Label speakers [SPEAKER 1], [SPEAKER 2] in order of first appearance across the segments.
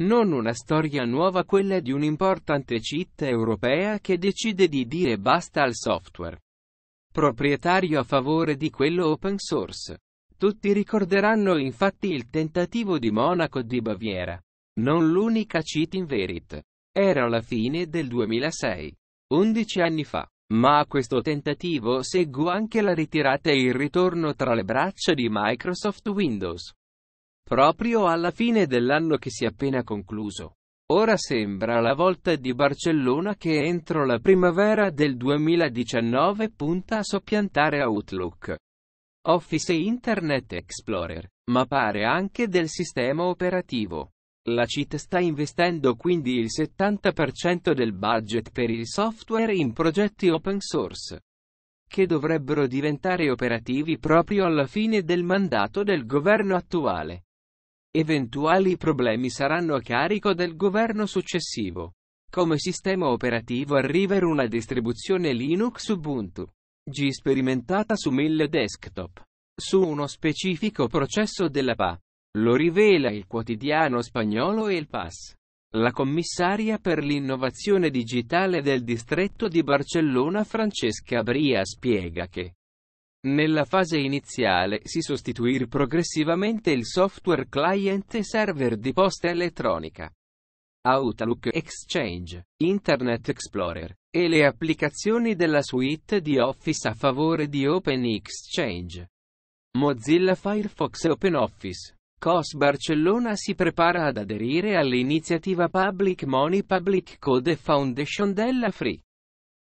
[SPEAKER 1] Non una storia nuova quella di un'importante città europea che decide di dire basta al software. Proprietario a favore di quello open source. Tutti ricorderanno infatti il tentativo di Monaco di Baviera. Non l'unica cheat in verit. Era la fine del 2006, 11 anni fa. Ma a questo tentativo seguo anche la ritirata e il ritorno tra le braccia di Microsoft Windows proprio alla fine dell'anno che si è appena concluso. Ora sembra la volta di Barcellona che entro la primavera del 2019 punta a soppiantare Outlook, Office e Internet Explorer, ma pare anche del sistema operativo. La CIT sta investendo quindi il 70% del budget per il software in progetti open source che dovrebbero diventare operativi proprio alla fine del mandato del governo attuale. Eventuali problemi saranno a carico del governo successivo. Come sistema operativo a una distribuzione Linux Ubuntu. G sperimentata su mille desktop. Su uno specifico processo della PA. Lo rivela il quotidiano spagnolo El PAS. La commissaria per l'innovazione digitale del distretto di Barcellona Francesca Bria spiega che nella fase iniziale si sostituir progressivamente il software client e server di posta elettronica. Outlook Exchange, Internet Explorer e le applicazioni della suite di Office a favore di Open Exchange. Mozilla Firefox e OpenOffice. COS Barcellona si prepara ad aderire all'iniziativa Public Money Public Code Foundation della Free.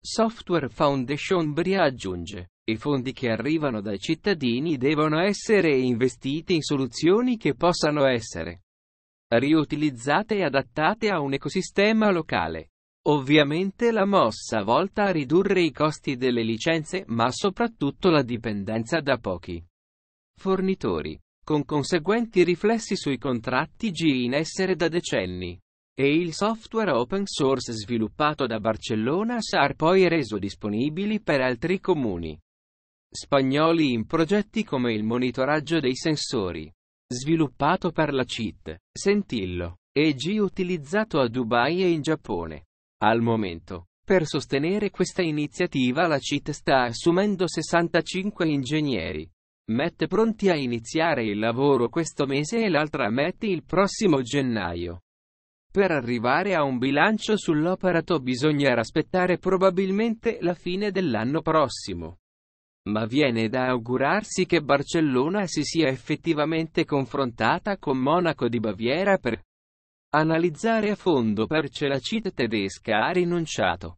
[SPEAKER 1] Software Foundation Bria aggiunge i fondi che arrivano dai cittadini devono essere investiti in soluzioni che possano essere riutilizzate e adattate a un ecosistema locale. Ovviamente la mossa volta a ridurre i costi delle licenze, ma soprattutto la dipendenza da pochi fornitori, con conseguenti riflessi sui contratti G in essere da decenni. E il software open source sviluppato da Barcellona sarà poi reso disponibile per altri comuni. Spagnoli in progetti come il monitoraggio dei sensori, sviluppato per la CIT, Sentillo, e G utilizzato a Dubai e in Giappone. Al momento, per sostenere questa iniziativa la CIT sta assumendo 65 ingegneri. Mette pronti a iniziare il lavoro questo mese e l'altra mette il prossimo gennaio. Per arrivare a un bilancio sull'operato bisognerà aspettare probabilmente la fine dell'anno prossimo ma viene da augurarsi che Barcellona si sia effettivamente confrontata con Monaco di Baviera per analizzare a fondo perché la città tedesca ha rinunciato